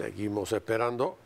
Seguimos esperando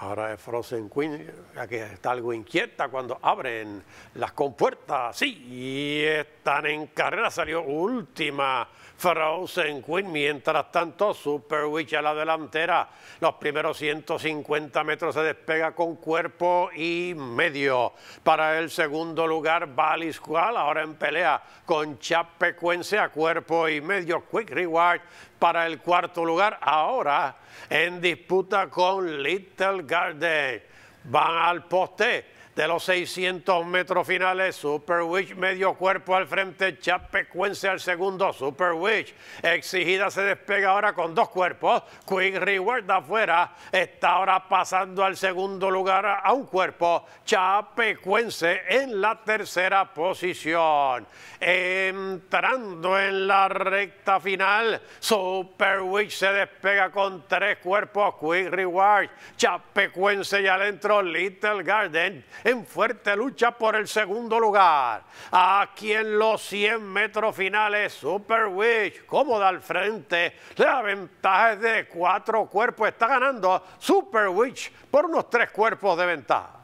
Ahora Frozen Queen, ya que está algo inquieta cuando abren las compuertas, sí, y están en carrera, salió última Frozen Queen, mientras tanto Super Witch a la delantera, los primeros 150 metros se despega con cuerpo y medio. Para el segundo lugar, Valis ahora en pelea con Chapecuense a cuerpo y medio, Quick Reward para el cuarto lugar, ahora en disputa con Little regardez, ben, à le porter. de los 600 metros finales. Super Witch medio cuerpo al frente, Chapecuense al segundo. Super Witch exigida se despega ahora con dos cuerpos. Quick Reward afuera está ahora pasando al segundo lugar a un cuerpo. Chapecuense en la tercera posición. Entrando en la recta final, Super Witch se despega con tres cuerpos. Quick Reward, Chapecuense ya adentro, Little Garden en fuerte lucha por el segundo lugar. Aquí en los 100 metros finales, Super Witch, cómoda al frente. La ventaja es de cuatro cuerpos. Está ganando Super Witch por unos tres cuerpos de ventaja.